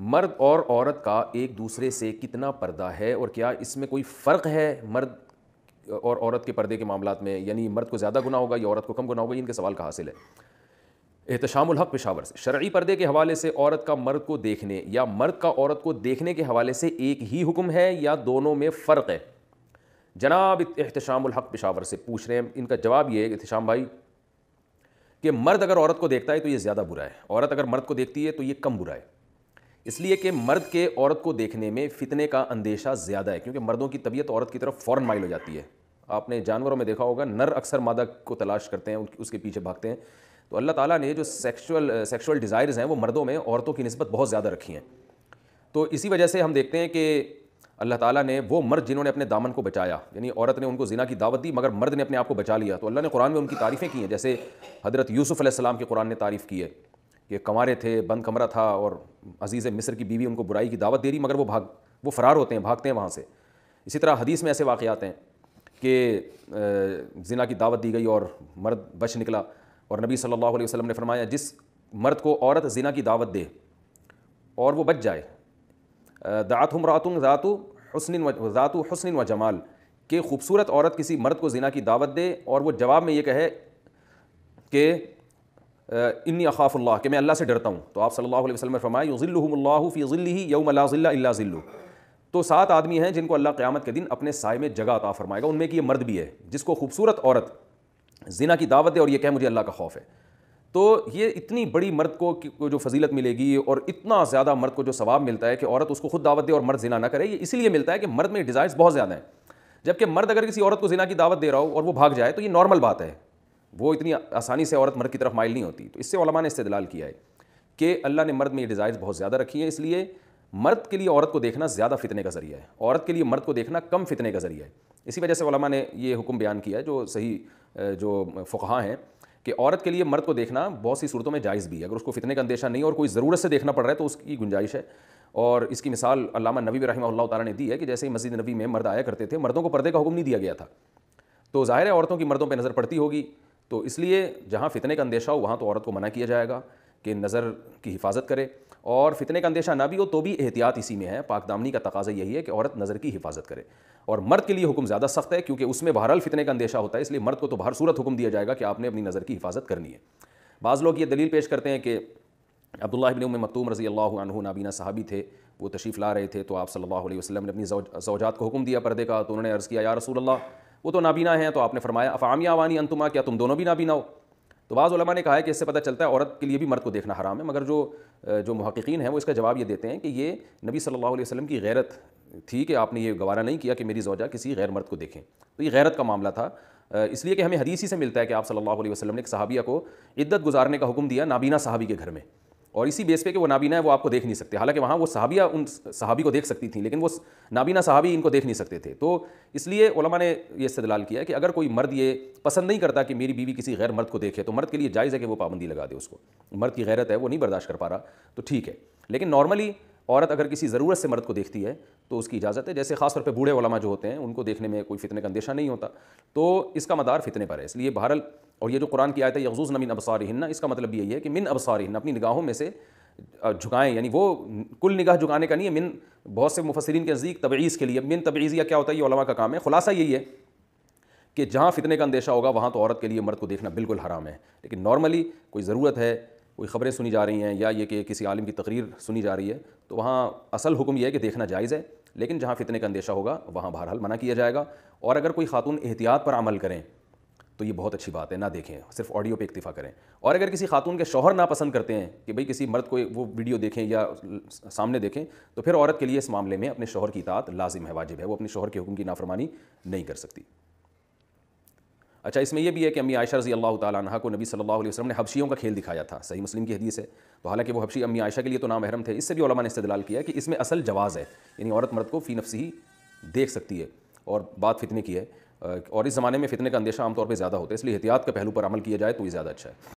मर्द और औरत का एक दूसरे से कितना पर्दा है और क्या इसमें कोई फ़र्क है मर्द और औरत के पर्दे के मामला में यानी मर्द को ज़्यादा गुना होगा या औरत को कम गुना होगा इनके सवाल का हासिल है एहतशामुल हक पेशावर से शर्य पर्दे के हवाले से औरत का मर्द को देखने या मर्द का औरत को देखने के हवाले से एक ही हुक्म है या दोनों में फ़र्क है जनाब एहतशामुल हक पेशावर से पूछ रहे हैं इनका जवाब ये है एहतशाम भाई कि मर्द अगर औरत को देखता है तो ये ज़्यादा बुरा है औरत अगर मर्द को देखती है तो ये कम बुरा है इसलिए कि मर्द के औरत को देखने में फितने का अंदेशा ज़्यादा है क्योंकि मर्दों की तबीयत औरत की तरफ फ़ौर माइल हो जाती है आपने जानवरों में देखा होगा नर अक्सर मादा को तलाश करते हैं उसके पीछे भागते हैं तो अल्लाह ताला ने जो सेक्सुअल सेक्सुअल डिज़ायर्स हैं वो मर्दों में औरतों की नस्बत बहुत ज़्यादा रखी हैं तो इसी वजह से हम देखते हैं कि अल्लाह ताला ने वो मर्द जिन्होंने अपने दामन को बचाया यानी औरत ने उनको जिना की दावत दी मगर मर्द ने अपने आप को बचा लिया तो अल्लाह ने कुरान में उनकी तारीफ़ें की हैं जैसे हज़रत यूसुफ़ अलैहिस्सलाम के कुरान ने तारीफ़ की है कि कमारे थे बंद कमरा था और अजीज़ मिस्र की बीवी उनको बुराई की दावत दे रही मगर वो भाग वो फ़रार होते हैं भागते हैं वहाँ से इसी तरह हदीस में ऐसे वाक़ात हैं कि जिना की दावत दी गई और मर्द बच निकला और नबी सल्लल्लाहु अलैहि वसल्लम ने फरमाया जिस मर्द को औरत जिना की दावत दे और वो बच जाए दात हम रातुन ज़ातु हसन ज़ातु हसन व जमाल के खूबसूरत औरत किसी मर्द को जिना की दावत दे और वो जवाब में ये कहे कि इन्नी अखाफ़ल्ला के मैं अल्लाह से डरता हूँ तो आप सल्ला अलैहि वसल्लम यू फरमाया युज़िल्लुहुमुल्लाह फ़ी ज़िल्लिही यौम ला ज़िल्ला ज़िल्लु तो सात आदमी हैं जिनको अल्लाह क़यामत के दिन अपने साय में जगह अता फरमाएगा उनमें कि यह मर्द भी है जिसको खूबसूरत औरत जिना की दावत है और ये कहे मुझे अल्लाह का खौफ है तो ये इतनी बड़ी मर्द को जो फजीलत मिलेगी और इतना ज़्यादा मर्द को जो सवाब मिलता है कि औरत उसको खुद दावत दे और मर्द जिना ना करे ये इसीलिए मिलता है कि मर्द में डिज़ायर्स बहुत ज़्यादा हैं जबकि मर्द अगर किसी औरत को जिना की दावत दे रहा हो और वो भाग जाए तो ये नॉर्मल बात है वो इतनी आसानी से औरत मर्द की तरफ माइल नहीं होती तो इससे ने इस्तदलाल किया है कि अल्लाह ने मर्द में ये डिज़ायर्स बहुत ज़्यादा रखी है इसलिए मर्द के लिए औरत को देखना ज़्यादा फितने का ज़रिया है औरत के लिए मर्द को देखना कम फितने का ज़रिया है इसी वजह से ओलमा ने ये हुक्म बयान किया है जो सही जो फ़ुहा हैं कि औरत के लिए मर्द को देखना बहुत सी सूरतों में जायज़ भी है अगर उसको फितने का अंदेशा नहीं और कोई ज़रूरत से देखना पड़ रहा है तो उसकी गुंजाइश है और इसकी मिसाल अलामा नबी रही तारा ने दी है कि जैसे मस्जिद नबी में मर्द आया करते थे मर्दों को पर्दे का हुक्म नहीं दिया गया था तो ज़ाहिर है औरतों की मर्दों पर नज़र पड़ती होगी तो इसलिए जहाँ फितने का अंदेशा हो वहाँ तो औरत को मना किया जाएगा कि नज़र की हिफाजत करे और फितने का अंदेशा ना भी हो तो भी एहतियात इसी में है पाकदामनी का तकाजा यही है कि औरत नज़र की हिफाजत करे और मर्द के लिए हुक्म ज़्यादा सख्त है क्योंकि उसमें बहरहाल फितने का अंदेशा होता है इसलिए मर्द को तो बाहर सूरत हुक्म दिया जाएगा कि आपने अपनी नज़र की हिफाजत करनी है बाज़ लोग ये दलील पेश करते हैं कि अब्दुल्ला बिन उम मकतूम रजी अल्लाह अनहु नाबीना साहबी थे वो तशरीफ़ ला रहे थे तो आप सल्लल्लाहु अलैहि वसल्लम ने अपनी जौजात को हुक्म दिया पर्दे का तो उन्होंने अर्ज़ किया या रसूल अल्लाह वो तो नाबीना हैं तो आपने फरमाया अफ़ामिया अवानी अंतुमा क्या तुम दोनों भी नाबीना हो तो बाज़ ने कहा है कि इससे पता चलता है औरत के लिए भी मर्द को देखना हराम है मगर जो जो महक्कीन हैं वो इसका जवाब ये देते हैं कि ये नबी सल्लल्लाहु अलैहि वसल्लम की गैरत थी कि आपने ये गवारा नहीं किया कि मेरी जोजा किसी गैर मर्द को देखें तो ये गैरत का मामला था इसलिए कि हमें हदीसी से मिलता है कि आप सल्ला वसलम ने एक सहाबिया को इद्दत गुजारने का हुक्म दिया नाबीना साहबी के घर में और इसी बेस पे कि वो नाबीना है वो आपको देख नहीं सकते हालांकि वहाँ वो सहाबिया उन सहाबी को देख सकती थी लेकिन वो नाबीना सहाबी इनको देख नहीं सकते थे तो इसलिए उलमा ने ये इस्तदलाल किया कि अगर कोई मर्द ये पसंद नहीं करता कि मेरी बीवी किसी गैर मर्द को देखे तो मर्द के लिए जायज़ है कि वो पाबंदी लगा दे उसको मर्द की गैरत है वो नहीं बर्दाश्त कर पा रहा तो ठीक है लेकिन नॉर्मली औरत अगर किसी ज़रूरत से मर्द को देखती है तो उसकी इजाज़त है जैसे खास तौर पर बूढ़े वलमा जो होते हैं उनको देखने में कोई फितने का अंदेशा नहीं होता तो इसका मदार फितने पर है इसलिए बहरल और ये जो कुरान की आयत है यजूज़ नमिन अबसार हिन्ना इसका मतलब यही है कि मिन अबसार हिन्ना अपनी निगाहों में से झुकाएं यानी वो कुल निगाह झुकाने का नहीं है मिन बहुत से मुफसरीन के नज़दीक तबीज़ के लिए मिन तबीज़ या क्या होता है ये का काम है खुलासा यही है कि जहाँ फितने का अंदेशा होगा वहाँ तो औरत के लिए मर्द को देखना बिल्कुल हराम है लेकिन नॉर्मली कोई ज़रूरत है कोई ख़बरें सुनी जा रही हैं या ये कि किसी आलिम की तकरीर सुनी जा रही है तो वहाँ असल हुक्म यह है कि देखना जायज़ है लेकिन जहाँ फितने का अंदेशा होगा वहाँ बहरहाल मना किया जाएगा और अगर कोई खातून एहतियात पर अमल करें तो ये बहुत अच्छी बात है ना देखें सिर्फ ऑडियो पे इतफ़ा करें और अगर किसी खातून के शोहर ना पसंद करते हैं कि भाई किसी मर्द को वो वीडियो देखें या सामने देखें तो फिर औरत के लिए इस मामले में अपने शोहर की इतात लाजिम है वाजिब है वो अपने शोहर के हुक्म की नाफरमानी नहीं कर सकती अच्छा इसमें यह भी है कि अम्मी आयशा रजी अल्लाह तह को नबी सल्लल्लाहु अलैहि वसल्लम ने हबशियों का खेल दिखाया था सही मुस्लिम की हदीस है तो हालांकि वो हबशी अम्मी आयशा के लिए तो नाम महरम थे इससे भी ने इस्तलाल किया कि इसमें असल जवाज़ है यानी औरत मर्द को फ़ी नफसी ही देख सकती है और बात फितने की है और इस ज़माने में फितने का अंदेशा आमतौर पर ज़्यादा होता है इसलिए एहतियात के पहलू पर अमल किया जाए तो ये ज़्यादा अच्छा है